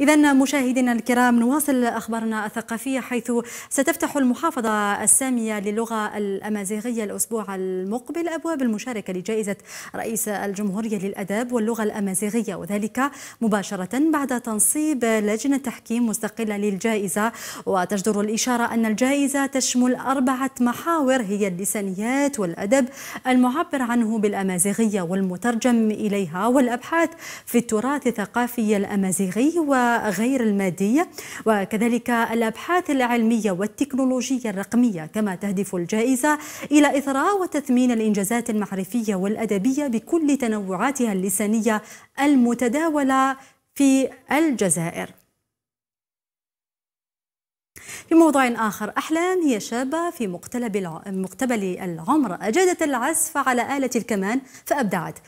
إذا مشاهدينا الكرام نواصل أخبارنا الثقافية حيث ستفتح المحافظة السامية للغة الأمازيغية الأسبوع المقبل أبواب المشاركة لجائزة رئيس الجمهورية للأداب واللغة الأمازيغية وذلك مباشرة بعد تنصيب لجنة تحكيم مستقلة للجائزة وتجدر الإشارة أن الجائزة تشمل أربعة محاور هي اللسانيات والأدب المعبر عنه بالأمازيغية والمترجم إليها والأبحاث في التراث الثقافي الأمازيغي و غير المادية وكذلك الأبحاث العلمية والتكنولوجية الرقمية كما تهدف الجائزة إلى إثراء وتثمين الإنجازات المعرفية والأدبية بكل تنوعاتها اللسانية المتداولة في الجزائر في موضوع آخر أحلام هي شابة في مقتبل العمر أجادت العزف على آلة الكمان فأبدعت